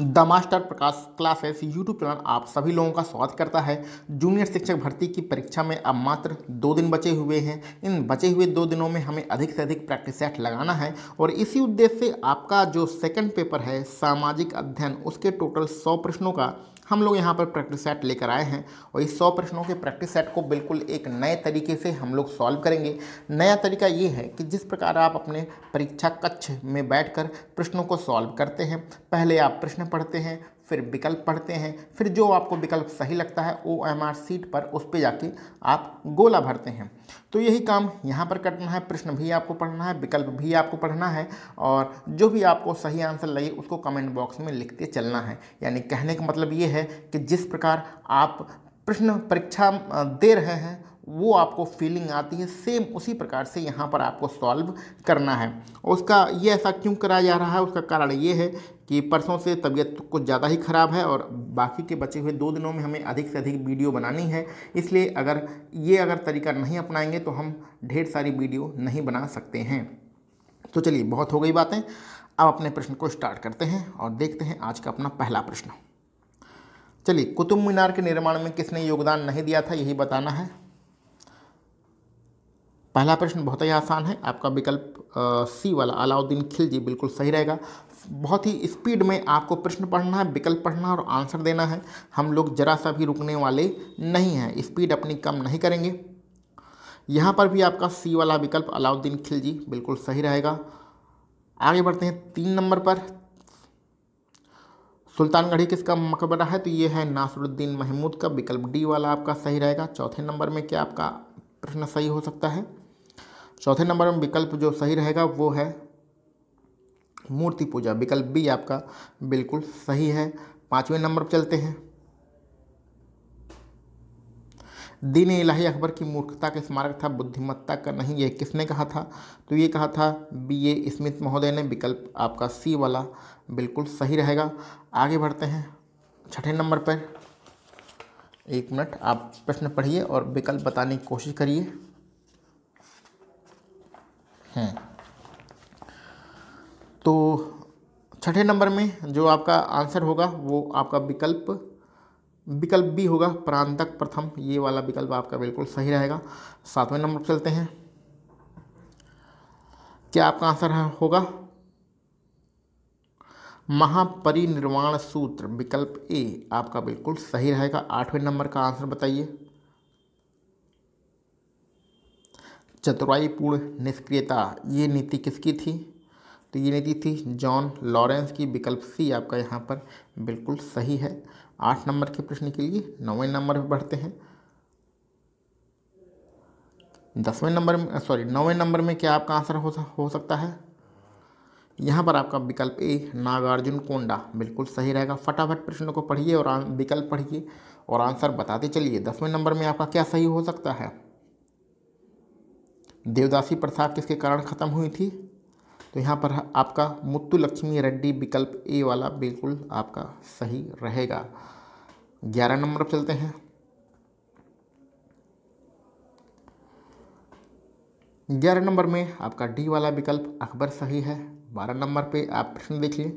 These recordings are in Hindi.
the master Prakash classes YouTube channel आप सभी लोगों का स्वागत करता है जूनियर शिक्षक भर्ती की परीक्षा में अब मात्र दो दिन बचे हुए हैं इन बचे हुए दो दिनों में हमें अधिक से अधिक प्रैक्टिस सेट लगाना है और इसी उद्देश्य से आपका जो सेकंड पेपर है सामाजिक अध्ययन उसके टोटल सौ प्रश्नों का हम लोग यहाँ पर प्रैक्टिस सेट लेकर आए हैं और इस सौ प्रश्नों के प्रैक्टिस सेट को बिल्कुल एक नए तरीके से हम लोग सॉल्व करेंगे नया तरीका ये है कि जिस प्रकार आप अपने परीक्षा कक्ष में बैठकर प्रश्नों को सॉल्व करते हैं पहले आप प्रश्न पढ़ते हैं फिर विकल्प पढ़ते हैं फिर जो आपको विकल्प सही लगता है ओ एम आर सीट पर उस पर जाके आप गोला भरते हैं तो यही काम यहाँ पर करना है प्रश्न भी आपको पढ़ना है विकल्प भी आपको पढ़ना है और जो भी आपको सही आंसर लगे उसको कमेंट बॉक्स में लिखते चलना है यानी कहने का मतलब ये है कि जिस प्रकार आप प्रश्न परीक्षा दे रहे हैं वो आपको फीलिंग आती है सेम उसी प्रकार से यहाँ पर आपको सॉल्व करना है उसका ये ऐसा क्यों कराया जा रहा है उसका कारण ये है कि परसों से तबीयत कुछ ज़्यादा ही ख़राब है और बाकी के बचे हुए दो दिनों में हमें अधिक से अधिक वीडियो बनानी है इसलिए अगर ये अगर तरीका नहीं अपनाएंगे तो हम ढेर सारी वीडियो नहीं बना सकते हैं तो चलिए बहुत हो गई बातें अब अपने प्रश्न को स्टार्ट करते हैं और देखते हैं आज का अपना पहला प्रश्न चलिए कुतुब मीनार के निर्माण में किसने योगदान नहीं दिया था यही बताना है पहला प्रश्न बहुत ही आसान है आपका विकल्प सी वाला अलाउद्दीन खिलजी बिल्कुल सही रहेगा बहुत ही स्पीड में आपको प्रश्न पढ़ना है विकल्प पढ़ना और आंसर देना है हम लोग जरा सा भी रुकने वाले नहीं हैं स्पीड अपनी कम नहीं करेंगे यहाँ पर भी आपका सी वाला विकल्प अलाउद्दीन खिलजी बिल्कुल सही रहेगा आगे बढ़ते हैं तीन नंबर पर सुल्तानगढ़ी किसका मकबरा है तो ये है नासरुद्दीन महमूद का विकल्प डी वाला आपका सही रहेगा चौथे नंबर में क्या आपका प्रश्न सही हो सकता है चौथे नंबर में विकल्प जो सही रहेगा वो है मूर्ति पूजा विकल्प बी आपका बिल्कुल सही है पाँचवें नंबर पर चलते हैं दीन इलाही अकबर की मूर्खता का स्मारक था बुद्धिमत्ता का नहीं ये किसने कहा था तो ये कहा था बी ए स्मिथ महोदय ने विकल्प आपका सी वाला बिल्कुल सही रहेगा आगे बढ़ते हैं छठे नंबर पर एक मिनट आप प्रश्न पढ़िए और विकल्प बताने की कोशिश करिए हैं तो छठे नंबर में जो आपका आंसर होगा वो आपका विकल्प विकल्प बी होगा प्रांतक प्रथम ये वाला विकल्प आपका बिल्कुल सही रहेगा सातवें नंबर पर चलते हैं क्या आपका आंसर होगा महापरिनिर्वाण सूत्र विकल्प ए आपका बिल्कुल सही रहेगा आठवें नंबर का आंसर बताइए चतुराईपूर्ण निष्क्रियता ये नीति किसकी थी तो ये नीति थी जॉन लॉरेंस की विकल्प सी आपका यहाँ पर बिल्कुल सही है आठ नंबर के प्रश्न के लिए नौवें नंबर पर बढ़ते हैं दसवें नंबर में सॉरी नौवें नंबर में क्या आपका आंसर हो हो सकता है यहाँ पर आपका विकल्प ए नागार्जुन कोंडा बिल्कुल सही रहेगा फटाफट प्रश्नों को पढ़िए और विकल्प पढ़िए और आंसर बताते चलिए दसवें नंबर में आपका क्या सही हो सकता है देवदासी प्रथा किसके कारण ख़त्म हुई थी तो यहाँ पर आपका मुत्तु लक्ष्मी रेड्डी विकल्प ए वाला बिल्कुल आपका सही रहेगा ग्यारह नंबर पर चलते हैं ग्यारह नंबर में आपका डी वाला विकल्प अकबर सही है बारह नंबर पे आप प्रश्न देखिए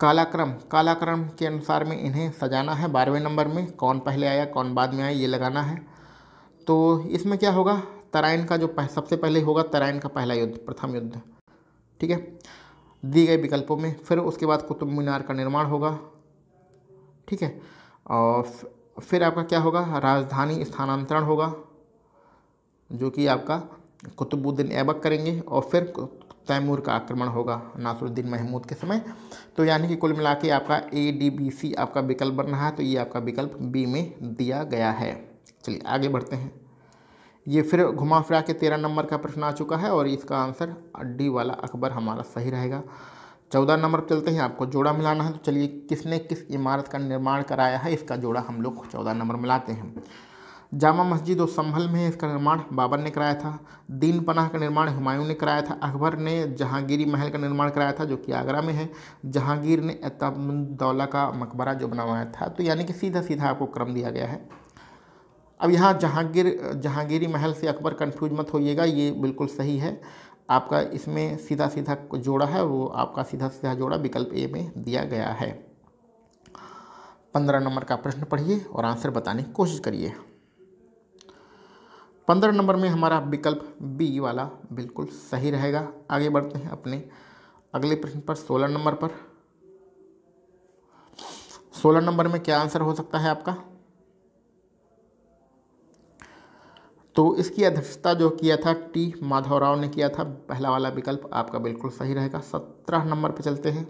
कालाक्रम कालाक्रम के अनुसार में इन्हें सजाना है बारहवें नंबर में कौन पहले आया कौन बाद में आया ये लगाना है तो इसमें क्या होगा तराइन का जो पह, सबसे पहले होगा तराइन का पहला युद्ध प्रथम युद्ध ठीक है दिए गए विकल्पों में फिर उसके बाद कुतुब मीनार का निर्माण होगा ठीक है और फिर आपका क्या होगा राजधानी स्थानांतरण होगा जो कि आपका कुतुबुद्दीन ऐबक करेंगे और फिर तैमूर का आक्रमण होगा नासरुद्दीन महमूद के समय तो यानी कि कुल मिला के आपका ए डी बी सी आपका विकल्प बन रहा है तो ये आपका विकल्प बी में दिया गया है चलिए आगे बढ़ते हैं ये फिर घुमा फिरा के तेरह नंबर का प्रश्न आ चुका है और इसका आंसर डी वाला अकबर हमारा सही रहेगा चौदह नंबर चलते हैं आपको जोड़ा मिलाना है तो चलिए किसने किस इमारत का निर्माण कराया है इसका जोड़ा हम लोग चौदह नंबर मिलाते हैं जामा मस्जिद और संभल में इसका निर्माण बाबर ने कराया था दीन पनाह का निर्माण हुमायूं ने कराया था अकबर ने जहांगीरी महल का निर्माण कराया था जो कि आगरा में है जहांगीर ने एतमदौला का मकबरा जो बनवाया था तो यानी कि सीधा सीधा आपको क्रम दिया गया है अब यहाँ जहांगीर जहांगीरी महल से अकबर कन्फ्यूज मत होइएगा ये बिल्कुल सही है आपका इसमें सीधा सीधा जोड़ा है वो आपका सीधा सीधा जोड़ा विकल्प ए में दिया गया है पंद्रह नंबर का प्रश्न पढ़िए और आंसर बताने की कोशिश करिए पंद्रह नंबर में हमारा विकल्प बी वाला बिल्कुल सही रहेगा आगे बढ़ते हैं अपने अगले प्रश्न पर सोलह नंबर पर सोलह नंबर में क्या आंसर हो सकता है आपका तो इसकी अध्यक्षता जो किया था टी माधवराव ने किया था पहला वाला विकल्प आपका बिल्कुल सही रहेगा सत्रह नंबर पर चलते हैं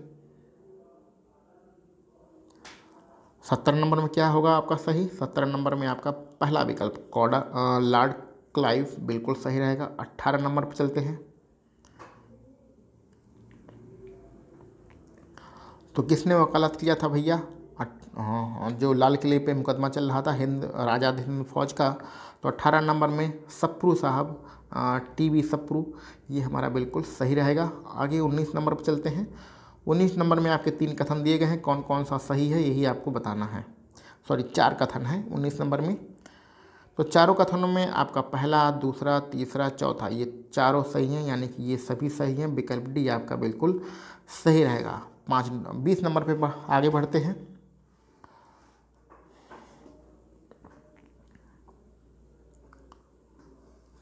सत्रह नंबर में क्या होगा आपका सही सत्रह नंबर में आपका पहला विकल्प कॉडा लॉर्ड क्लाइव बिल्कुल सही रहेगा अट्ठारह नंबर पर चलते हैं तो किसने वकालत किया था भैया हाँ, हाँ, जो लाल किले पे मुकदमा चल रहा था हिंद राजा हिंद फौज का तो अट्ठारह नंबर में सप्रू साहब टी वी सप्रू ये हमारा बिल्कुल सही रहेगा आगे उन्नीस नंबर पर चलते हैं उन्नीस नंबर में आपके तीन कथन दिए गए हैं कौन कौन सा सही है यही आपको बताना है सॉरी चार कथन है उन्नीस नंबर में तो चारों कथनों में आपका पहला दूसरा तीसरा चौथा ये चारों सही हैं यानी कि ये सभी सही हैं विकल्प डी आपका बिल्कुल सही रहेगा पाँच बीस नंबर पे आगे बढ़ते हैं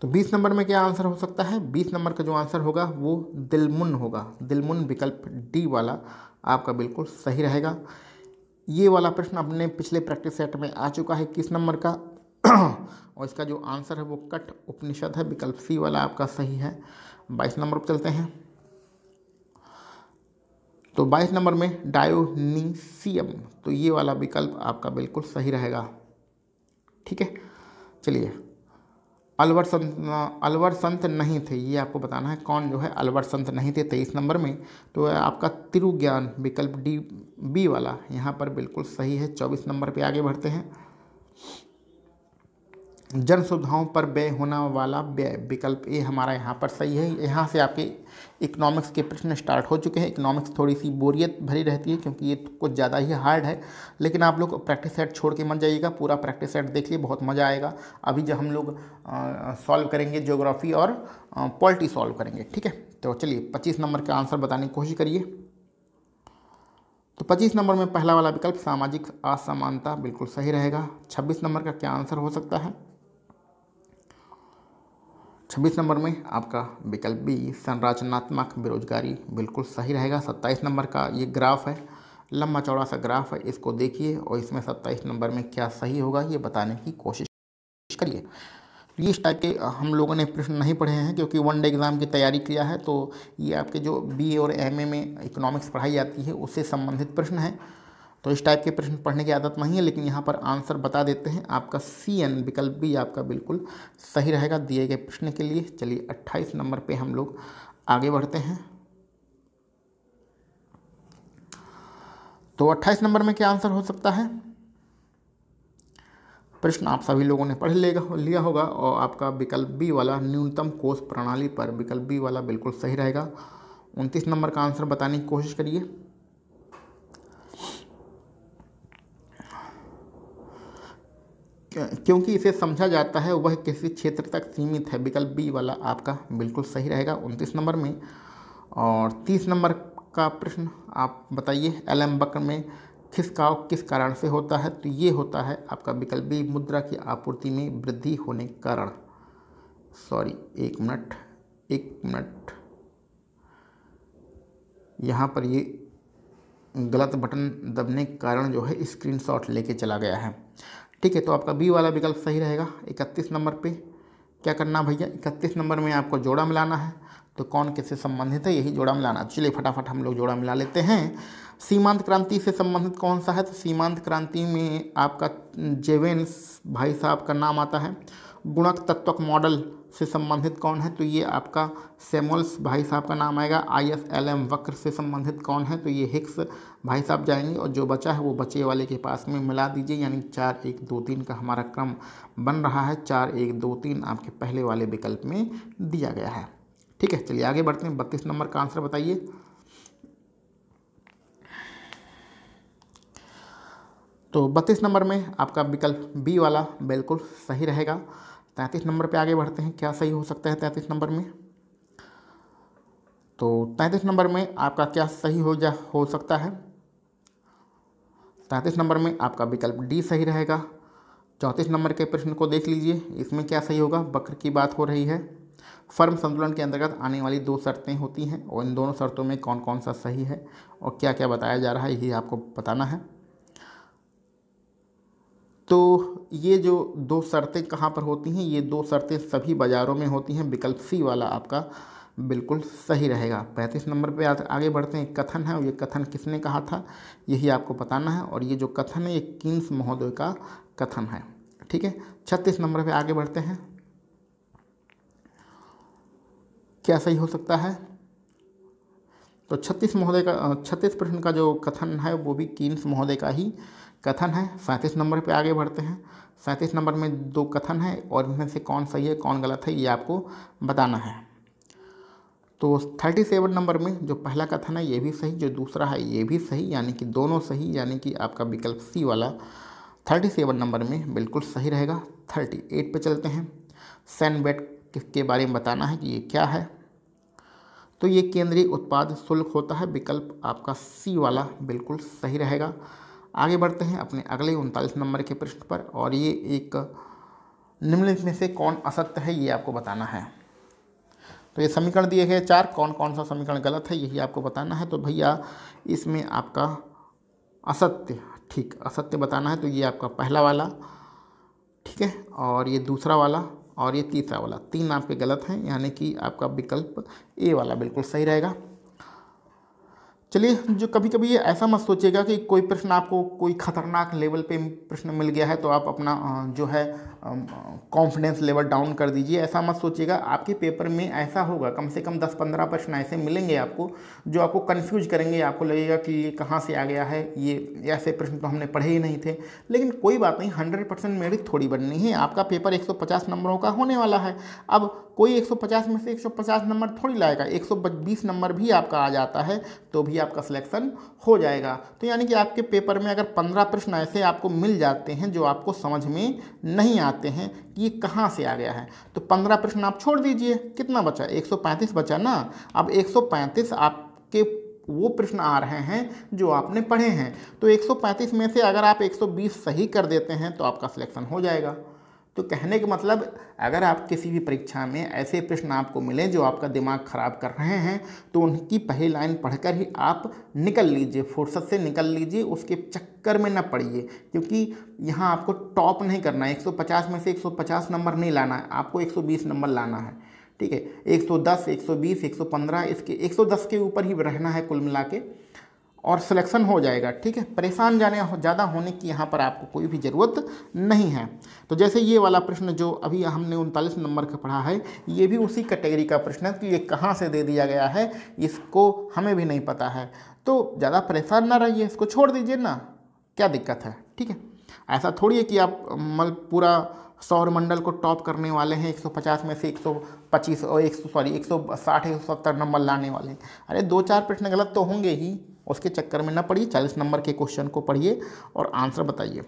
तो 20 नंबर में क्या आंसर हो सकता है 20 नंबर का जो आंसर होगा वो दिलमुन होगा दिलमुन विकल्प डी वाला आपका बिल्कुल सही रहेगा ये वाला प्रश्न अपने पिछले प्रैक्टिस सेट में आ चुका है किस नंबर का और इसका जो आंसर है वो कट उपनिषद है विकल्प सी वाला आपका सही है बाईस नंबर पर चलते हैं तो बाईस नंबर में डायोनीसियम तो ये वाला विकल्प आपका बिल्कुल सही रहेगा ठीक है चलिए अलवर संत अलवर संत नहीं थे ये आपको बताना है कौन जो है अलवर संत नहीं थे तेईस नंबर में तो आपका तिरुज्ञान विकल्प डी बी वाला यहाँ पर बिल्कुल सही है चौबीस नंबर पे आगे बढ़ते हैं जन सुविधाओं पर व्यय होना वाला व्यय विकल्प ए हमारा यहाँ पर सही है यहाँ से आपके इकोनॉमिक्स के प्रश्न स्टार्ट हो चुके हैं इकोनॉमिक्स थोड़ी सी बोरियत भरी रहती है क्योंकि ये कुछ ज़्यादा ही हार्ड है लेकिन आप लोग प्रैक्टिस सेट छोड़ के मत जाइएगा पूरा प्रैक्टिस सेट देखिए बहुत मज़ा आएगा अभी जब हम लोग सॉल्व करेंगे जोग्राफी और पॉलिटी सॉल्व करेंगे ठीक है तो चलिए पच्चीस नंबर का आंसर बताने की कोशिश करिए तो 25 नंबर में पहला वाला विकल्प सामाजिक असमानता बिल्कुल सही रहेगा 26 नंबर का क्या आंसर हो सकता है छब्बीस नंबर में आपका विकल्प बी संरचनात्मक बेरोजगारी बिल्कुल सही रहेगा सत्ताईस नंबर का ये ग्राफ है लंबा चौड़ा सा ग्राफ है इसको देखिए और इसमें सत्ताईस नंबर में क्या सही होगा ये बताने की कोशिश करिए इस टाइप के हम लोगों ने प्रश्न नहीं पढ़े हैं क्योंकि वन डे एग्ज़ाम की तैयारी किया है तो ये आपके जो बीए और एमए में इकोनॉमिक्स पढ़ाई जाती है उससे संबंधित प्रश्न है तो इस टाइप के प्रश्न पढ़ने की आदत नहीं है लेकिन यहाँ पर आंसर बता देते हैं आपका सी एन विकल्प भी आपका बिल्कुल सही रहेगा दिए गए प्रश्न के लिए चलिए अट्ठाईस नंबर पे हम लोग आगे बढ़ते हैं तो अट्ठाईस नंबर में क्या आंसर हो सकता है प्रश्न आप सभी लोगों ने पढ़ लेगा लिया होगा और आपका विकल्प बी वाला न्यूनतम कोष प्रणाली पर विकल्प बी वाला बिल्कुल सही रहेगा उनतीस नंबर का आंसर बताने की कोशिश करिए क्योंकि इसे समझा जाता है वह किसी क्षेत्र तक सीमित है विकल्प बी वाला आपका बिल्कुल सही रहेगा उनतीस नंबर में और तीस नंबर का प्रश्न आप बताइए एल बकर में खिसकाव किस कारण से होता है तो ये होता है आपका विकल्प बी मुद्रा की आपूर्ति में वृद्धि होने के कारण सॉरी एक मिनट एक मिनट यहाँ पर ये गलत बटन दबने के कारण जो है स्क्रीनशॉट लेके चला गया है ठीक है तो आपका बी वाला विकल्प सही रहेगा इकतीस नंबर पे क्या करना भैया इकतीस नंबर में आपको जोड़ा मिलाना है तो कौन किससे संबंधित है यही जोड़ा मिलाना चलिए फटाफट हम लोग जोड़ा मिला लेते हैं सीमांत क्रांति से संबंधित कौन सा है तो सीमांत क्रांति में आपका जेवेंस भाई साहब का नाम आता है गुणक तत्वक मॉडल से संबंधित कौन है तो ये आपका सेमोल्स भाई साहब का नाम आएगा आई एस एल एम वक्र से संबंधित कौन है तो ये हिक्स भाई साहब जाएंगे और जो बचा है वो बचे वाले के पास में मिला दीजिए यानी चार एक दो तीन का हमारा क्रम बन रहा है चार एक दो तीन आपके पहले वाले विकल्प में दिया गया है ठीक है चलिए आगे बढ़ते हैं बत्तीस नंबर का आंसर बताइए तो बत्तीस नंबर में आपका विकल्प बी वाला बिल्कुल सही रहेगा तैंतीस नंबर पे आगे बढ़ते हैं क्या सही हो सकता है तैंतीस नंबर में तो तैंतीस नंबर में आपका क्या सही हो जा हो सकता है तैंतीस नंबर में आपका विकल्प डी सही रहेगा चौंतीस नंबर के प्रश्न को देख लीजिए इसमें क्या सही होगा वक्र की बात हो रही है फर्म संतुलन के अंतर्गत आने वाली दो शर्तें होती हैं और इन दोनों शर्तों में कौन कौन सा सही है और क्या क्या बताया जा रहा है ये आपको बताना है तो ये जो दो शर्तें कहाँ पर होती हैं ये दो शर्तें सभी बाज़ारों में होती हैं विकल्प सी वाला आपका बिल्कुल सही रहेगा पैंतीस नंबर पे आगे बढ़ते हैं कथन है ये कथन किसने कहा था यही आपको बताना है और ये जो कथन है ये किन्स महोदय का कथन है ठीक है छत्तीस नंबर पे आगे बढ़ते हैं क्या सही हो सकता है तो छत्तीस महोदय का छत्तीस प्रश्न का जो कथन है वो भी किन्स महोदय का ही कथन है सैंतीस नंबर पे आगे बढ़ते हैं सैंतीस नंबर में दो कथन है और इनमें से कौन सही है कौन गलत है ये आपको बताना है तो थर्टी सेवन नंबर में जो पहला कथन है ये भी सही जो दूसरा है ये भी सही यानी कि दोनों सही यानी कि आपका विकल्प सी वाला थर्टी सेवन नंबर में बिल्कुल सही रहेगा थर्टी एट पर चलते हैं सैन बेट के बारे में बताना है कि ये क्या है तो ये केंद्रीय उत्पाद शुल्क होता है विकल्प आपका सी वाला बिल्कुल सही रहेगा आगे बढ़ते हैं अपने अगले उनतालीस नंबर के प्रश्न पर और ये एक निम्नलिखित में से कौन असत्य है ये आपको बताना है तो ये समीकरण दिए गए चार कौन कौन सा समीकरण गलत है यही आपको बताना है तो भैया इसमें आपका असत्य ठीक असत्य बताना है तो ये आपका पहला वाला ठीक है और ये दूसरा वाला और ये तीसरा वाला तीन आपके गलत हैं यानी कि आपका विकल्प ए वाला बिल्कुल सही रहेगा चलिए जो कभी कभी ये ऐसा मत सोचिएगा कि कोई प्रश्न आपको कोई ख़तरनाक लेवल पे प्रश्न मिल गया है तो आप अपना जो है कॉन्फिडेंस लेवल डाउन कर दीजिए ऐसा मत सोचिएगा आपके पेपर में ऐसा होगा कम से कम 10-15 प्रश्न ऐसे मिलेंगे आपको जो आपको कन्फ्यूज करेंगे आपको लगेगा कि ये कहाँ से आ गया है ये ऐसे प्रश्न तो हमने पढ़े ही नहीं थे लेकिन कोई बात नहीं हंड्रेड परसेंट मेरिट थोड़ी बननी है आपका पेपर एक नंबरों का होने वाला है अब कोई 150 में से 150 नंबर थोड़ी लाएगा 120 नंबर भी आपका आ जाता है तो भी आपका सिलेक्शन हो जाएगा तो यानी कि आपके पेपर में अगर 15 प्रश्न ऐसे आपको मिल जाते हैं जो आपको समझ में नहीं आते हैं कि ये कहाँ से आ गया है तो 15 प्रश्न आप छोड़ दीजिए कितना बचा 135 बचा ना अब 135 आपके वो प्रश्न आ रहे हैं जो आपने पढ़े हैं तो 135 में से अगर आप 120 सही कर देते हैं तो आपका सिलेक्शन हो जाएगा तो कहने का मतलब अगर आप किसी भी परीक्षा में ऐसे प्रश्न आपको मिले जो आपका दिमाग ख़राब कर रहे हैं तो उनकी पहली लाइन पढ़कर ही आप निकल लीजिए फुर्सत से निकल लीजिए उसके चक्कर में ना पड़िए क्योंकि यहाँ आपको टॉप नहीं करना है 150 में से 150 नंबर नहीं लाना है आपको 120 नंबर लाना है ठीक है 110, 120, 115 इसके 110 के ऊपर ही रहना है कुल मिला के और सिलेक्शन हो जाएगा ठीक है परेशान जाने ज़्यादा होने की यहाँ पर आपको कोई भी ज़रूरत नहीं है तो जैसे ये वाला प्रश्न जो अभी हमने उनतालीस नंबर का पढ़ा है ये भी उसी कैटेगरी का प्रश्न है कि ये कहाँ से दे दिया गया है इसको हमें भी नहीं पता है तो ज़्यादा परेशान ना रहिए इसको छोड़ दीजिए ना क्या दिक्कत है ठीक है ऐसा थोड़ी है कि आप मल पूरा सौरमंडल को टॉप करने वाले हैं 150 में से 125 और एक सॉरी 160 170 नंबर लाने वाले हैं अरे दो चार प्रश्न गलत तो होंगे ही उसके चक्कर में ना पढ़िए चालीस नंबर के क्वेश्चन को पढ़िए और आंसर बताइए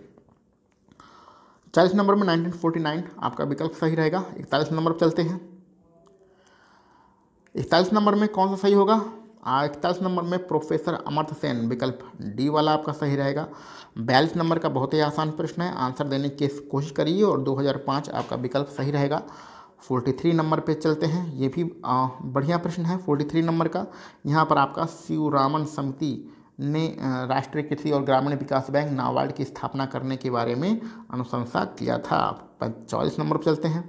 चालीस नंबर में 1949 आपका विकल्प सही रहेगा इकतालीस नंबर पर चलते हैं इकतालीस नंबर में कौन सा सही होगा इकतालीस नंबर में प्रोफेसर अमर्थ सेन विकल्प डी वाला आपका सही रहेगा बयालीस नंबर का बहुत ही आसान प्रश्न है आंसर देने की कोशिश करिए और 2005 आपका विकल्प सही रहेगा फोर्टी थ्री नंबर पे चलते हैं ये भी बढ़िया प्रश्न है फोर्टी थ्री नंबर का यहाँ पर आपका शिव रामन समिति ने राष्ट्रीय कृषि और ग्रामीण विकास बैंक नाबार्ड की स्थापना करने के बारे में अनुशंसा किया था चौबीस नंबर पर चलते हैं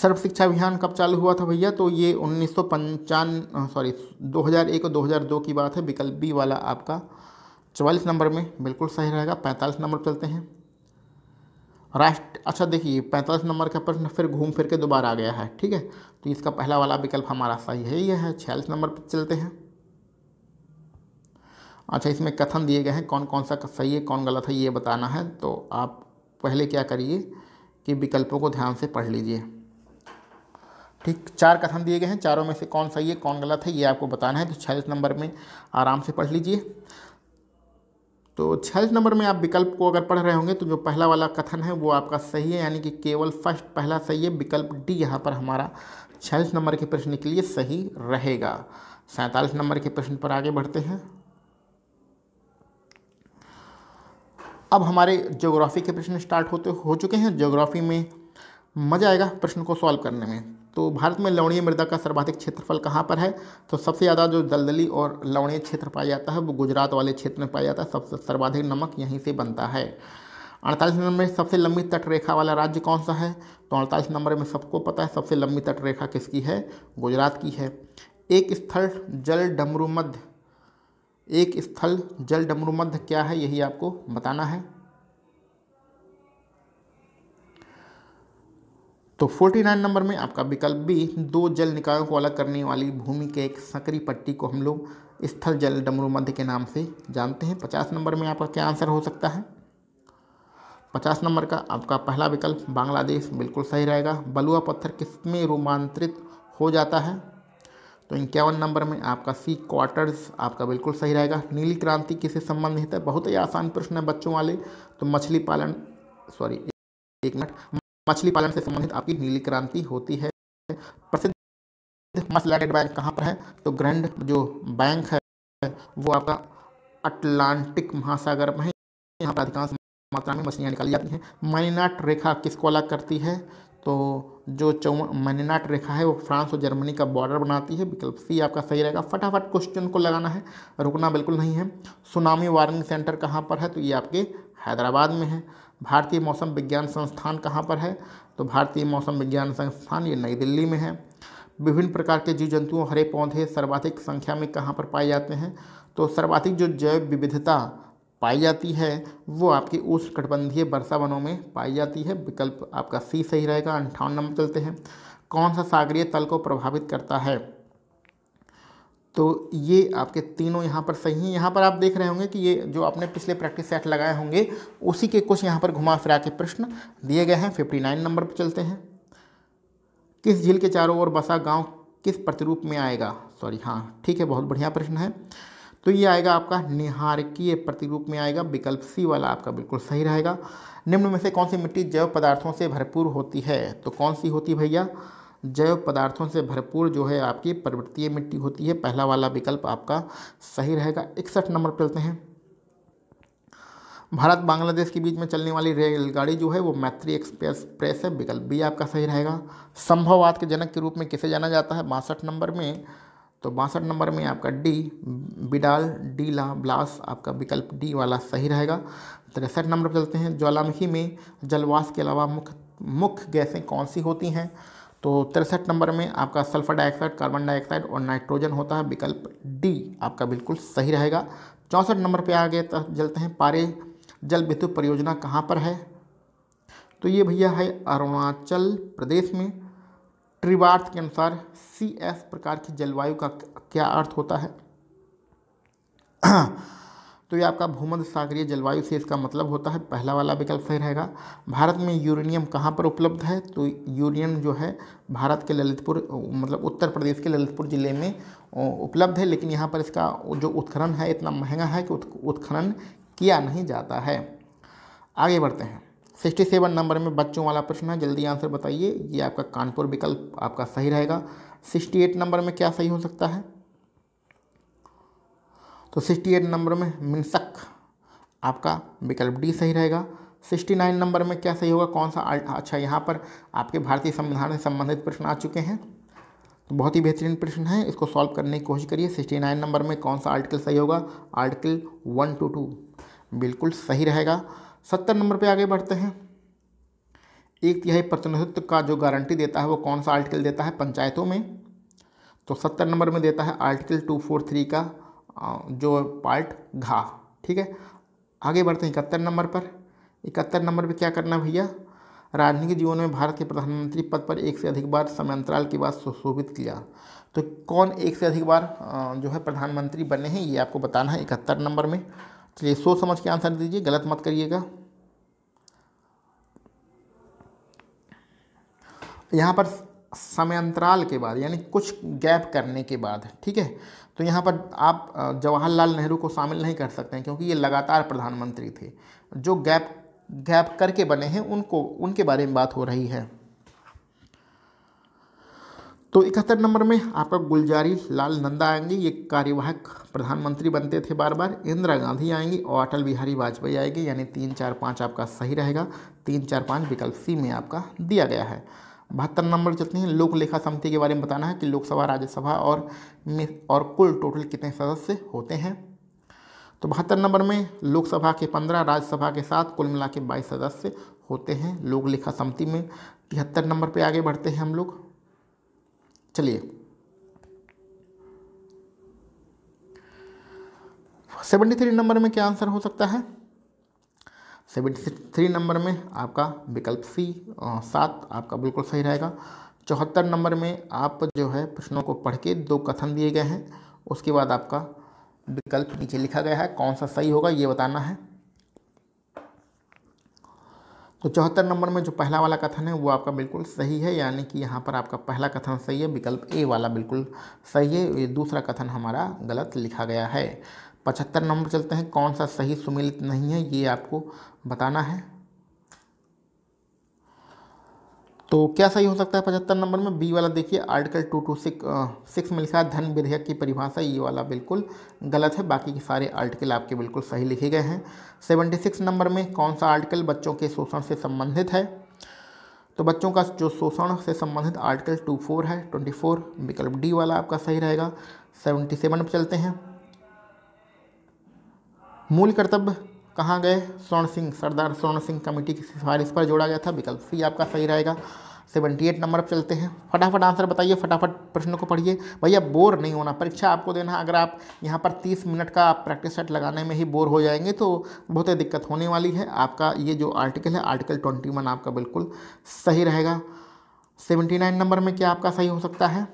सर्व शिक्षा अभियान कब चालू हुआ था भैया तो ये उन्नीस सौ सॉरी 2001 और 2002 की बात है विकल्प बी वाला आपका चौवालीस नंबर में बिल्कुल सही रहेगा पैंतालीस नंबर पर चलते हैं राष्ट्र अच्छा देखिए पैंतालीस नंबर का प्रश्न फिर घूम फिर के दोबारा आ गया है ठीक है तो इसका पहला वाला विकल्प हमारा सही है ये है छियालीस नंबर पर चलते हैं अच्छा इसमें कथन दिए गए हैं कौन कौन सा सही है कौन गलत है ये बताना है तो आप पहले क्या करिए कि विकल्पों को ध्यान से पढ़ लीजिए ठीक चार कथन दिए गए हैं चारों में से कौन सही है कौन गलत है ये आपको बताना है तो छियालीस नंबर में आराम से पढ़ लीजिए तो छियालीस नंबर में आप विकल्प को अगर पढ़ रहे होंगे तो जो पहला वाला कथन है वो आपका सही है यानी कि केवल फर्स्ट पहला सही है विकल्प डी यहाँ पर हमारा छियालीस नंबर के प्रश्न के लिए सही रहेगा सैंतालीस नंबर के प्रश्न पर आगे बढ़ते हैं अब हमारे ज्योग्राफी के प्रश्न स्टार्ट होते हो चुके हैं ज्योग्राफी में मज़ा आएगा प्रश्न को सॉल्व करने में तो भारत में लवणीय मृदा का सर्वाधिक क्षेत्रफल कहाँ पर है तो सबसे ज़्यादा जो दलदली और लवणीय क्षेत्र पाया जाता है वो गुजरात वाले क्षेत्र में पाया जाता है सबसे सर्वाधिक नमक यहीं से बनता है अड़तालीस नंबर में सबसे लंबी तटरेखा वाला राज्य कौन सा है तो अड़तालीस नंबर में सबको पता है सबसे लंबी तटरेखा किसकी है गुजरात की है एक स्थल जल डमरू मध्य एक स्थल जल डमरू मध्य क्या है यही आपको बताना है तो 49 नंबर में आपका विकल्प बी दो जल निकायों को अलग करने वाली भूमि के एक सकरी पट्टी को हम लोग स्थल जल डमरू मध्य के नाम से जानते हैं 50 नंबर में आपका क्या आंसर हो सकता है 50 नंबर का आपका पहला विकल्प बांग्लादेश बिल्कुल सही रहेगा बलुआ पत्थर किस में रोमांतरित हो जाता है तो इक्यावन नंबर में आपका सी क्वार्टर्स आपका बिल्कुल सही रहेगा नीली क्रांति किसे संबंधित है बहुत ही आसान प्रश्न है बच्चों वाले तो मछली पालन सॉरी एक मिनट मछली पालन से संबंधित आपकी नीली क्रांति होती है प्रसिद्ध मसला बैंक कहाँ पर है तो ग्रैंड जो बैंक है वो आपका अटलांटिक महासागर में है यहाँ पर अधिकांश मात्रा में मछलियाँ निकाली जाती हैं मैनिनाट रेखा किसको अलग करती है तो जो चौ मैनिनाट रेखा है वो फ्रांस और जर्मनी का बॉर्डर बनाती है विकल्प सी आपका सही रहेगा फटाफट क्वेश्चन को लगाना है रुकना बिल्कुल नहीं है सुनामी वार्निंग सेंटर कहाँ पर है तो ये आपके हैदराबाद में है भारतीय मौसम विज्ञान संस्थान कहाँ पर है तो भारतीय मौसम विज्ञान संस्थान ये नई दिल्ली में है विभिन्न प्रकार के जीव जंतुओं हरे पौधे सर्वाधिक संख्या में कहाँ पर पाए जाते हैं तो सर्वाधिक जो जैव विविधता पाई जाती है वो आपके कटबंधीय वर्षा वनों में पाई जाती है विकल्प आपका सी सही रहेगा अंठावन नंबर चलते हैं कौन सा सागरीय तल को प्रभावित करता है तो ये आपके तीनों यहाँ पर सही हैं यहाँ पर आप देख रहे होंगे कि ये जो आपने पिछले प्रैक्टिस सेट लगाए होंगे उसी के कुछ यहाँ पर घुमा फिरा के प्रश्न दिए गए हैं फिफ्टी नाइन नंबर पर चलते हैं किस झील के चारों ओर बसा गांव किस प्रतिरूप में आएगा सॉरी हाँ ठीक है बहुत बढ़िया प्रश्न है तो ये आएगा आपका निहारकीय प्रतिरूप में आएगा विकल्प सी वाला आपका बिल्कुल सही रहेगा निम्न में से कौन सी मिट्टी जैव पदार्थों से भरपूर होती है तो कौन सी होती भैया जैव पदार्थों से भरपूर जो है आपकी पर्वतीय मिट्टी होती है पहला वाला विकल्प आपका सही रहेगा इकसठ नंबर चलते हैं भारत बांग्लादेश के बीच में चलने वाली रेलगाड़ी जो है वो मैत्री एक्सप्रेस प्रेस है विकल्प बी आपका सही रहेगा संभववाद के जनक के रूप में किसे जाना जाता है बासठ नंबर में तो बासठ नंबर में आपका D Vidal de la Blache आपका विकल्प डी वाला सही रहेगा तिरसठ नंबर चलते हैं ज्वालामुखी में जलवास के अलावा मुख्य मुख्य गैसें कौन सी होती हैं तो तिरसठ नंबर में आपका सल्फर डाइऑक्साइड कार्बन डाइऑक्साइड और नाइट्रोजन होता है विकल्प डी आपका बिल्कुल सही रहेगा चौंसठ नंबर पे आ गए तो जलते हैं पारे जल विद्युत परियोजना कहाँ पर है तो ये भैया है अरुणाचल प्रदेश में ट्रिवार्थ के अनुसार सी एस प्रकार की जलवायु का क्या अर्थ होता है तो ये आपका भूमध्य सागरीय जलवायु से इसका मतलब होता है पहला वाला विकल्प सही रहेगा भारत में यूरेनियम कहाँ पर उपलब्ध है तो यूरेनियम जो है भारत के ललितपुर मतलब उत्तर प्रदेश के ललितपुर ज़िले में उपलब्ध है लेकिन यहाँ पर इसका जो उत्खनन है इतना महंगा है कि उत्खनन किया नहीं जाता है आगे बढ़ते हैं सिक्सटी सेवन नंबर में बच्चों वाला प्रश्न है जल्दी आंसर बताइए ये आपका कानपुर विकल्प आपका सही रहेगा सिक्सटी एट नंबर में क्या सही हो सकता है तो सिक्सटी एट नंबर में मिनसक आपका विकल्प डी सही रहेगा सिक्सटी नाइन नंबर में क्या सही होगा कौन सा अच्छा यहाँ पर आपके भारतीय संविधान से संबंधित प्रश्न आ चुके हैं तो बहुत ही बेहतरीन प्रश्न है इसको सॉल्व करने की कोशिश करिए सिक्सटी नाइन नंबर में कौन सा आर्टिकल सही होगा आर्टिकल वन टू टू बिल्कुल सही रहेगा सत्तर नंबर पे आगे बढ़ते हैं एक तिहाई प्रतिनिधित्व का जो गारंटी देता है वो कौन सा आर्टिकल देता है पंचायतों में तो सत्तर नंबर में देता है आर्टिकल टू फोर थ्री का जो पार्ट घा ठीक है आगे बढ़ते हैं इकहत्तर नंबर पर इकहत्तर नंबर पर क्या करना भैया राजनीतिक जीवन में भारत के प्रधानमंत्री पद पर एक से अधिक बार समयांतराल के बाद सुशोभित किया तो कौन एक से अधिक बार जो है प्रधानमंत्री बने हैं ये आपको बताना है इकहत्तर नंबर में चलिए सोच समझ के आंसर दीजिए गलत मत करिएगा यहाँ पर समयांतराल के बाद यानी कुछ गैप करने के बाद ठीक है तो यहाँ पर आप जवाहरलाल नेहरू को शामिल नहीं कर सकते हैं क्योंकि ये लगातार प्रधानमंत्री थे जो गैप गैप करके बने हैं उनको उनके बारे में बात हो रही है तो इकहत्तर नंबर में आपका गुलजारी लाल नंदा आएंगे ये कार्यवाहक प्रधानमंत्री बनते थे बार बार इंदिरा गांधी आएंगी और अटल बिहारी वाजपेयी आएंगे यानी तीन चार पाँच आपका सही रहेगा तीन चार पाँच विकल्प सी में आपका दिया गया है बहत्तर नंबर चलते हैं लोक लेखा समिति के बारे में बताना है कि लोकसभा राज्यसभा और और कुल टोटल कितने सदस्य होते हैं तो बहत्तर नंबर में लोकसभा के पंद्रह राज्यसभा के साथ कुल मिला के बाईस सदस्य होते हैं लोक लेखा समिति में तिहत्तर नंबर पे आगे बढ़ते हैं हम लोग चलिए सेवेंटी थ्री नंबर में क्या आंसर हो सकता है सेवेंटी थ्री नंबर में आपका विकल्प सी सात आपका बिल्कुल सही रहेगा चौहत्तर नंबर में आप जो है प्रश्नों को पढ़ के दो कथन दिए गए हैं उसके बाद आपका विकल्प नीचे लिखा गया है कौन सा सही होगा ये बताना है तो चौहत्तर नंबर में जो पहला वाला कथन है वो आपका बिल्कुल सही है यानी कि यहाँ पर आपका पहला कथन सही है विकल्प ए वाला बिल्कुल सही है ये दूसरा कथन हमारा गलत लिखा गया है पचहत्तर नंबर चलते हैं कौन सा सही सुमिलित नहीं है ये आपको बताना है तो क्या सही हो सकता है पचहत्तर नंबर में बी वाला देखिए article two two six six में लिखा है धन विधेयक की परिभाषा ये वाला बिल्कुल गलत है बाकी के सारे आर्टिकल आपके बिल्कुल सही लिखे गए हैं सेवेंटी सिक्स नंबर में कौन सा आर्टिकल बच्चों के शोषण से संबंधित है तो बच्चों का जो शोषण से संबंधित आर्टिकल टू फोर है ट्वेंटी फोर विकल्प डी वाला आपका सही रहेगा सेवेंटी सेवन पर चलते हैं मूल कर्तव्य कहाँ गए स्वर्ण सिंह सरदार स्वर्ण सिंह कमेटी की सिफारिश पर जोड़ा गया था विकल्प सी आपका सही रहेगा सेवेंटी एट नंबर पर चलते हैं फटाफट आंसर बताइए फटाफट प्रश्न को पढ़िए भैया बोर नहीं होना परीक्षा आपको देना अगर आप यहाँ पर तीस मिनट का आप प्रैक्टिस सेट लगाने में ही बोर हो जाएंगे तो बहुत ही दिक्कत होने वाली है आपका ये जो आर्टिकल है आर्टिकल ट्वेंटी वन आपका बिल्कुल सही रहेगा सेवेंटी नाइन नंबर में क्या आपका सही हो सकता है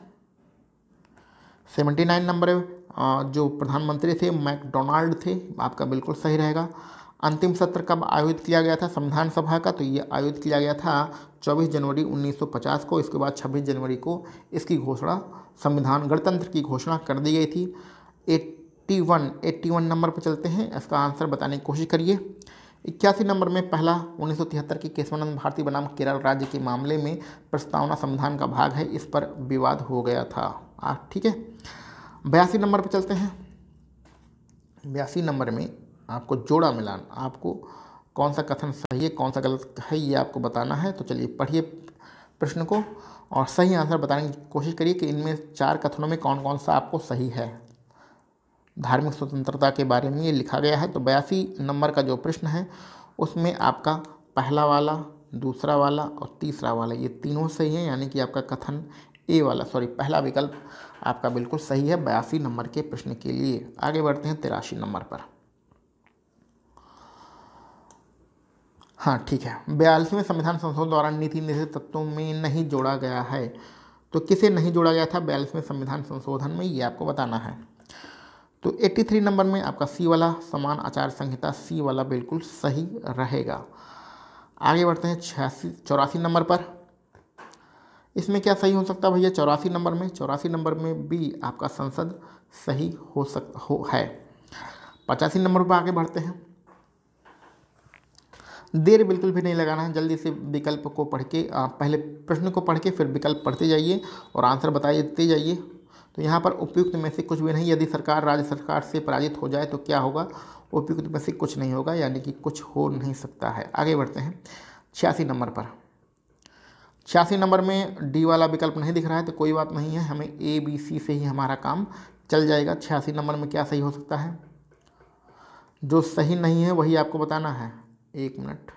सेवेंटी नाइन नंबर जो प्रधानमंत्री थे मैकडोनाल्ड थे आपका बिल्कुल सही रहेगा अंतिम सत्र कब आयोजित किया गया था संविधान सभा का तो ये आयोजित किया गया था 24 जनवरी 1950 को इसके बाद 26 जनवरी को इसकी घोषणा संविधान गणतंत्र की घोषणा कर दी गई थी 81 81 नंबर पर चलते हैं इसका आंसर बताने की कोशिश करिए इक्यासी नंबर में पहला तिहत्तर के केशवानंद भारती बनाम केरल राज्य के मामले में प्रस्तावना संविधान का भाग है इस पर विवाद हो गया था आठ हाँ, ठीक है बयासी नंबर पर चलते हैं बयासी नंबर में आपको जोड़ा मिलान आपको कौन सा कथन सही है कौन सा गलत है ये आपको बताना है तो चलिए पढ़िए प्रश्न को और सही आंसर बताने की कोशिश करिए कि इनमें चार कथनों में कौन कौन सा आपको सही है धार्मिक स्वतंत्रता के बारे में ये लिखा गया है तो बयासी नंबर का जो प्रश्न है उसमें आपका पहला वाला दूसरा वाला और तीसरा वाला ये तीनों सही है यानी कि आपका कथन ए वाला सॉरी पहला विकल्प आपका बिल्कुल सही है बयासी नंबर के प्रश्न के लिए आगे बढ़ते हैं तिरासी नंबर पर हाँ ठीक है बयालीसवें संविधान संशोधन द्वारा नीति निर्देश तत्वों में नहीं जोड़ा गया है तो किसे नहीं जोड़ा गया था बयालीसवें संविधान संशोधन में ये आपको बताना है तो 83 नंबर में आपका सी वाला समान आचार संहिता सी वाला बिल्कुल सही रहेगा आगे बढ़ते हैं छियासी चौरासी नंबर पर इसमें क्या सही हो सकता है भैया चौरासी नंबर में चौरासी नंबर में बी आपका संसद सही हो सक हो है पचासी नंबर पर आगे बढ़ते हैं देर बिल्कुल भी नहीं लगाना है जल्दी से विकल्प को पढ़ के पहले प्रश्न को पढ़ के फिर विकल्प पढ़ते जाइए और आंसर बताते जाइए तो यहाँ पर उपयुक्त में से कुछ भी नहीं यदि सरकार राज्य सरकार से पराजित हो जाए तो क्या होगा उपयुक्त में से कुछ नहीं होगा यानी कि कुछ हो नहीं सकता है आगे बढ़ते हैं छियासी नंबर पर छियासी नंबर में डी वाला विकल्प नहीं दिख रहा है तो कोई बात नहीं है हमें ए बी सी से ही हमारा काम चल जाएगा छियासी नंबर में क्या सही हो सकता है जो सही नहीं है वही आपको बताना है एक मिनट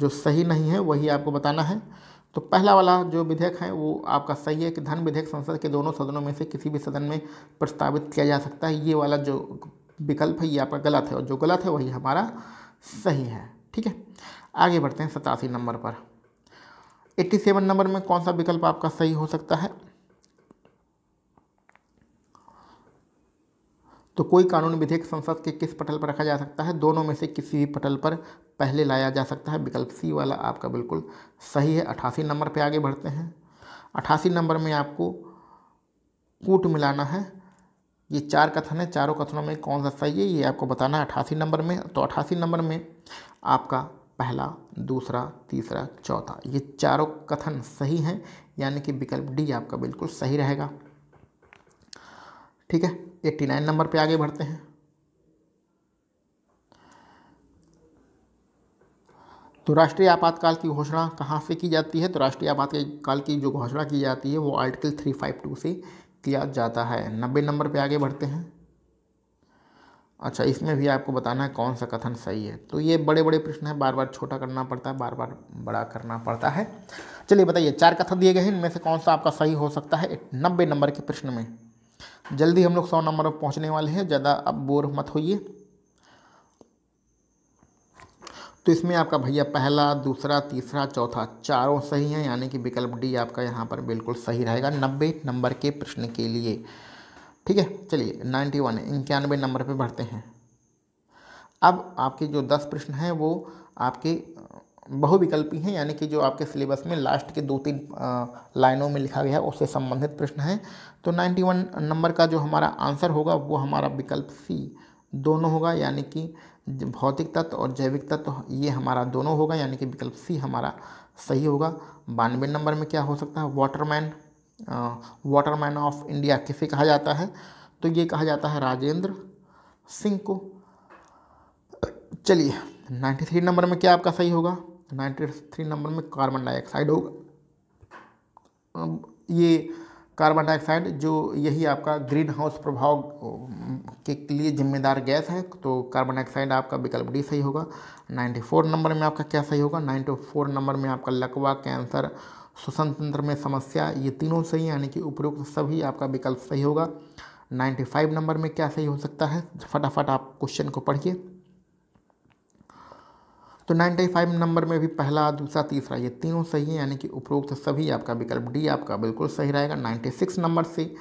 जो सही नहीं है वही आपको बताना है तो पहला वाला जो विधेयक है वो आपका सही है कि धन विधेयक संसद के दोनों सदनों में से किसी भी सदन में प्रस्तावित किया जा सकता है ये वाला जो विकल्प है ये आपका गलत है और जो गलत है वही हमारा सही है ठीक है आगे बढ़ते हैं सतासी नंबर पर एट्टी सेवन नंबर में कौन सा विकल्प आपका सही हो सकता है तो कोई कानून विधेयक संसद के किस पटल पर रखा जा सकता है दोनों में से किसी भी पटल पर पहले लाया जा सकता है विकल्प सी वाला आपका बिल्कुल सही है अठासी नंबर पे आगे बढ़ते हैं अठासी नंबर में आपको कूट मिलाना है ये चार कथन है चारों कथनों में कौन सा सही है ये आपको बताना है अठासी नंबर में तो अठासी नंबर में आपका पहला दूसरा तीसरा चौथा ये चारों कथन सही हैं यानी कि विकल्प डी आपका बिल्कुल सही रहेगा ठीक है एट्टी नाइन नंबर पे आगे बढ़ते हैं तो राष्ट्रीय आपातकाल की घोषणा कहाँ से की जाती है तो राष्ट्रीय आपातकाल की जो घोषणा की जाती है वो आर्टिकल थ्री फाइव टू से किया जाता है नब्बे नंबर पे आगे बढ़ते हैं अच्छा इसमें भी आपको बताना है कौन सा कथन सही है तो ये बड़े बड़े प्रश्न हैं बार बार छोटा करना पड़ता है बार बार बड़ा करना पड़ता है चलिए बताइए चार कथन दिए गए हैं इनमें से कौन सा आपका सही हो सकता है नब्बे नंबर के प्रश्न में जल्दी हम लोग सौ नंबर पर पहुँचने वाले हैं ज़्यादा अब बोर मत होइए तो इसमें आपका भैया पहला दूसरा तीसरा चौथा चारों सही हैं यानी कि विकल्प डी आपका यहाँ पर बिल्कुल सही रहेगा नब्बे नंबर के प्रश्न के लिए ठीक है चलिए नाइन्टी वन इक्यानवे नंबर पे बढ़ते हैं अब आपके जो दस प्रश्न हैं वो आपके बहुविकल्पी हैं यानी कि जो आपके सिलेबस में लास्ट के दो तीन लाइनों में लिखा गया है उससे संबंधित प्रश्न हैं तो वन नंबर का जो हमारा आंसर होगा वो हमारा विकल्प सी दोनों होगा यानी कि भौतिक तत्व और जैविक तत्व ये हमारा दोनों होगा यानी कि विकल्प सी हमारा सही होगा बानवे नंबर में क्या हो सकता है वाटरमैन वाटरमैन ऑफ इंडिया किसे कहा जाता है तो ये कहा जाता है राजेंद्र सिंह को चलिए 93 नंबर में क्या आपका सही होगा 93 नंबर में कार्बन डाइऑक्साइड होगा ये कार्बन डाइऑक्साइड जो यही आपका ग्रीन हाउस प्रभाव के लिए जिम्मेदार गैस है तो कार्बन डाइऑक्साइड आपका विकल्प डी सही होगा 94 नंबर में आपका क्या सही होगा 94 नंबर में आपका लकवा कैंसर श्वसन तंत्र में समस्या ये तीनों सही यानी कि उपरोक्त सभी आपका विकल्प सही होगा 95 नंबर में क्या सही हो सकता है फटाफट आप क्वेश्चन को पढ़िए तो 95 नंबर में भी पहला दूसरा तीसरा ये तीनों सही है यानी कि उपरोक्त सभी आपका विकल्प डी आपका बिल्कुल सही रहेगा 96 नंबर से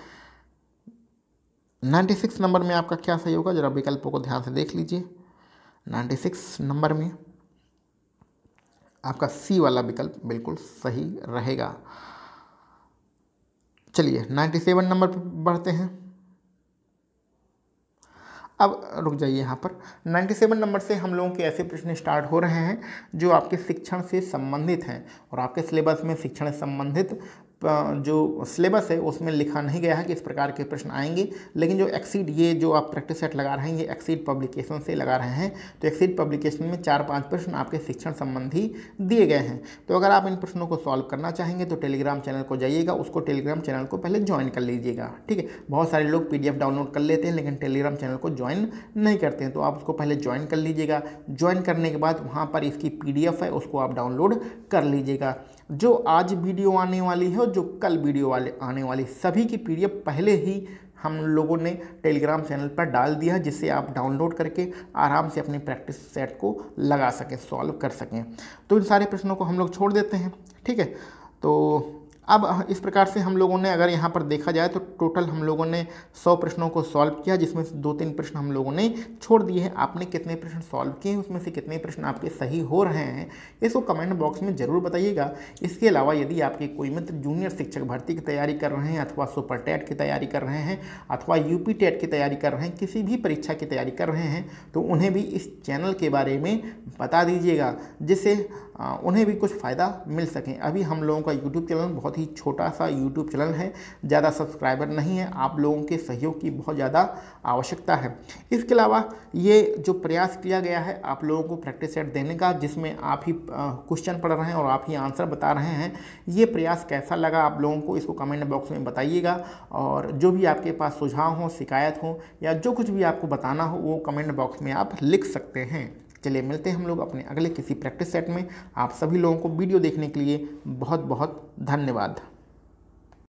96 नंबर में आपका क्या सही होगा जरा विकल्पों को ध्यान से देख लीजिए 96 नंबर में आपका सी वाला विकल्प बिल्कुल सही रहेगा चलिए 97 नंबर पर बढ़ते हैं अब रुक जाइए यहाँ पर 97 नंबर से हम लोगों के ऐसे प्रश्न स्टार्ट हो रहे हैं जो आपके शिक्षण से संबंधित हैं और आपके सिलेबस में शिक्षण से संबंधित जो सिलेबस है उसमें लिखा नहीं गया है कि इस प्रकार के प्रश्न आएंगे लेकिन जो एक्सीड ये जो आप प्रैक्टिस सेट लगा रहे हैं ये एक्सीड पब्लिकेशन से लगा रहे हैं तो एक्सीड पब्लिकेशन में चार पांच प्रश्न आपके शिक्षण संबंधी दिए गए हैं तो अगर आप इन प्रश्नों को सॉल्व करना चाहेंगे तो टेलीग्राम चैनल को जाइएगा उसको टेलीग्राम चैनल को पहले ज्वाइन कर लीजिएगा ठीक है बहुत सारे लोग पी डाउनलोड कर लेते हैं लेकिन टेलीग्राम चैनल को ज्वाइन नहीं करते हैं तो आप उसको पहले ज्वाइन कर लीजिएगा ज्वाइन करने के बाद वहाँ पर इसकी पी है उसको आप डाउनलोड कर लीजिएगा जो आज वीडियो आने वाली है और जो कल वीडियो वाले आने वाली सभी की पी पहले ही हम लोगों ने टेलीग्राम चैनल पर डाल दिया है जिससे आप डाउनलोड करके आराम से अपनी प्रैक्टिस सेट को लगा सकें सॉल्व कर सकें तो इन सारे प्रश्नों को हम लोग छोड़ देते हैं ठीक है तो अब इस प्रकार से हम लोगों ने अगर यहाँ पर देखा जाए तो टोटल हम लोगों ने सौ प्रश्नों को सॉल्व किया जिसमें से दो तीन प्रश्न हम लोगों ने छोड़ दिए हैं आपने कितने प्रश्न सॉल्व किए हैं उसमें से कितने प्रश्न आपके सही हो रहे हैं इसको कमेंट बॉक्स में ज़रूर बताइएगा इसके अलावा यदि आपके कोई मित्र जूनियर शिक्षक भर्ती की तैयारी कर रहे हैं अथवा सुपर टेट की तैयारी कर रहे हैं अथवा यू पी टेट की तैयारी कर रहे हैं किसी भी परीक्षा की तैयारी कर रहे हैं तो उन्हें भी इस चैनल के बारे में बता दीजिएगा जिससे उन्हें भी कुछ फ़ायदा मिल सके अभी हम लोगों का यूट्यूब चैनल बहुत ही ही छोटा सा यूट्यूब चैनल है ज़्यादा सब्सक्राइबर नहीं है आप लोगों के सहयोग की बहुत ज़्यादा आवश्यकता है इसके अलावा ये जो प्रयास किया गया है आप लोगों को प्रैक्टिस सेट देने का जिसमें आप ही क्वेश्चन पढ़ रहे हैं और आप ही आंसर बता रहे हैं ये प्रयास कैसा लगा आप लोगों को इसको कमेंट बॉक्स में बताइएगा और जो भी आपके पास सुझाव हो शिकायत हो या जो कुछ भी आपको बताना हो वो कमेंट बॉक्स में आप लिख सकते हैं चलिए मिलते हैं हम लोग अपने अगले किसी प्रैक्टिस सेट में आप सभी लोगों को वीडियो देखने के लिए बहुत बहुत धन्यवाद